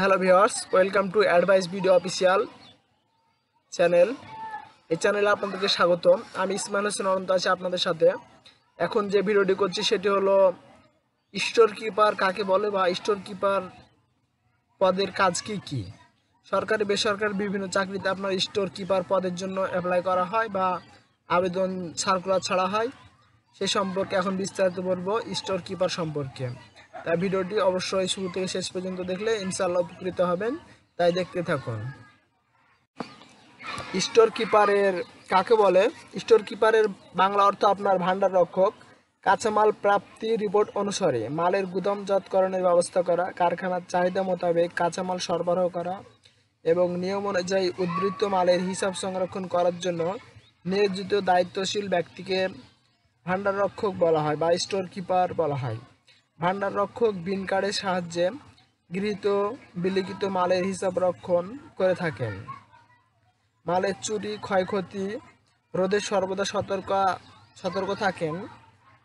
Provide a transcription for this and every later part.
hello viewers welcome to advice video official channel এই চ্যানেলে আপনাদেরকে স্বাগত আমি ইসমাইল হোসেন অনন্ত আছি আপনাদের সাথে এখন যে ভিডিওটি করছি সেটি হলো স্টোর কিপার কাকে বলে বা স্টোর কিপার পদের কাজ কি কি সরকারি বেসরকারি বিভিন্ন চাকরিতে আপনার স্টোর কিপার পদের জন্য অ্যাপ্লাই করা হয় বা আবেদন সার্কুলার ছাড়া হয় সে সম্পর্কে এখন বিস্তারিত বলবো স্টোর কিপার সম্পর্কে ভিডিওটি অবশ্যই শুরু থেকে শেষ পর্যন্ত দেখলে ইনশাল্লাহ উপকৃত হবেন তাই দেখতে থাকুন স্টোর কিপারের কাকে বলে স্টোর কিপারের বাংলা অর্থ আপনার ভাণ্ডার রক্ষক কাঁচামাল প্রাপ্তি রিপোর্ট অনুসারে মালের গুদামজাতকরণের ব্যবস্থা করা কারখানার চাহিদা মোতাবেক কাঁচামাল সরবরাহ করা এবং নিয়ম অনুযায়ী উদ্বৃত্ত মালের হিসাব সংরক্ষণ করার জন্য নিয়োজিত দায়িত্বশীল ব্যক্তিকে রক্ষক বলা হয় বা স্টোর কিপার বলা হয় ভান্ডার রক্ষক বিন কার্ডের সাহায্যে গৃহীত বিলিখিত মালের হিসাব রক্ষণ করে থাকেন মালের চুরি ক্ষয়ক্ষতি রোধে সর্বদা সতর্ক সতর্ক থাকেন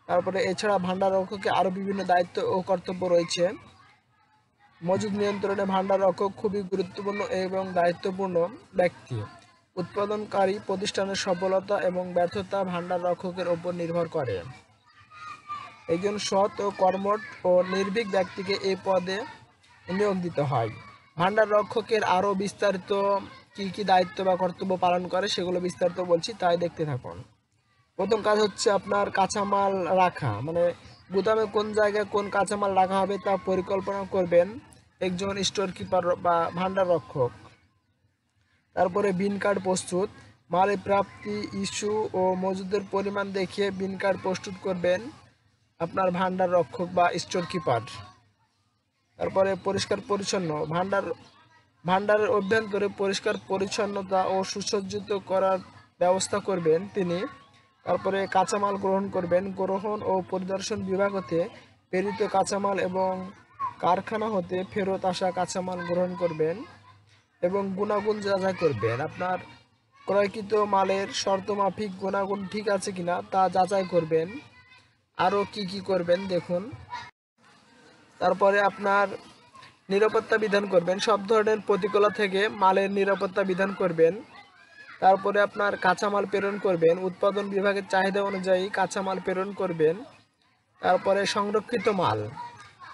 তারপরে এছাড়া ভান্ডার রক্ষকে আরও বিভিন্ন দায়িত্ব ও কর্তব্য রয়েছে মজুদ নিয়ন্ত্রণে ভান্ডার রক্ষক খুবই গুরুত্বপূর্ণ এবং দায়িত্বপূর্ণ ব্যক্তি উৎপাদনকারী প্রতিষ্ঠানের সফলতা এবং ব্যর্থতা ভান্ডার রক্ষকের ওপর নির্ভর করে একজন সৎ ও কর্মট ও নির্ভীক ব্যক্তিকে এই পদে নিয়োগ দিতে হয় ভাণ্ডার রক্ষকের আরও বিস্তারিত কি কি দায়িত্ব বা কর্তব্য পালন করে সেগুলো বিস্তারিত বলছি তাই দেখতে থাকুন প্রথম কাজ হচ্ছে আপনার কাঁচামাল রাখা মানে গুদামে কোন জায়গায় কোন কাঁচামাল রাখা হবে তা পরিকল্পনা করবেন একজন স্টোর কিপার বা ভাণ্ডার রক্ষক তারপরে বিন কার্ড প্রস্তুত মালের প্রাপ্তি ইস্যু ও মজুদের পরিমাণ দেখে বিন কার্ড প্রস্তুত করবেন আপনার ভান্ডার রক্ষক বা স্টোর কিপার তারপরে পরিষ্কার পরিচ্ছন্ন ভান্ডার ভান্ডারের অভ্যন্তরে পরিষ্কার পরিচ্ছন্নতা ও সুসজ্জিত করার ব্যবস্থা করবেন তিনি তারপরে কাঁচামাল গ্রহণ করবেন গ্রহণ ও পরিদর্শন বিভাগ হতে প্রেরিত কাঁচামাল এবং কারখানা হতে ফেরত আসা কাঁচামাল গ্রহণ করবেন এবং গুণাগুণ যাচাই করবেন আপনার ক্রয়কৃত মালের শর্তমাফিক গুণাগুণ ঠিক আছে কিনা তা যাচাই করবেন আরও কি কি করবেন দেখুন তারপরে আপনার নিরাপত্তা বিধান করবেন সব ধরনের প্রতিকূলা থেকে মালের নিরাপত্তা বিধান করবেন তারপরে আপনার কাঁচামাল প্রেরণ করবেন উৎপাদন বিভাগের চাহিদা অনুযায়ী কাঁচামাল প্রেরণ করবেন তারপরে সংরক্ষিত মাল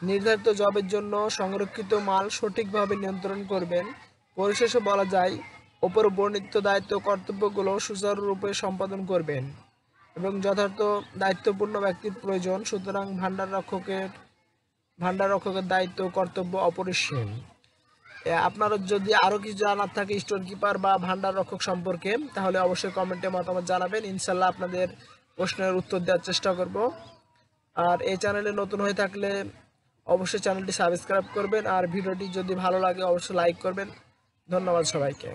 নির্ধারিত জবের জন্য সংরক্ষিত মাল সঠিকভাবে নিয়ন্ত্রণ করবেন পরিশেষে বলা যায় ওপর বর্ণিত দায়িত্ব কর্তব্যগুলো সুচারুরূপে সম্পাদন করবেন এবং যথার্থ দায়িত্বপূর্ণ ব্যক্তির প্রয়োজন সুতরাং ভাণ্ডার রক্ষকের ভাণ্ডার রক্ষকের দায়িত্ব কর্তব্য অপরিসীম আপনার যদি আরও কিছু জানার থাকে স্টোর কিপার বা ভাণ্ডার রক্ষক সম্পর্কে তাহলে অবশ্যই কমেন্টে মতামত জানাবেন ইনশাল্লাহ আপনাদের প্রশ্নের উত্তর দেওয়ার চেষ্টা করব আর এই চ্যানেলে নতুন হয়ে থাকলে অবশ্যই চ্যানেলটি সাবস্ক্রাইব করবেন আর ভিডিওটি যদি ভালো লাগে অবশ্যই লাইক করবেন ধন্যবাদ সবাইকে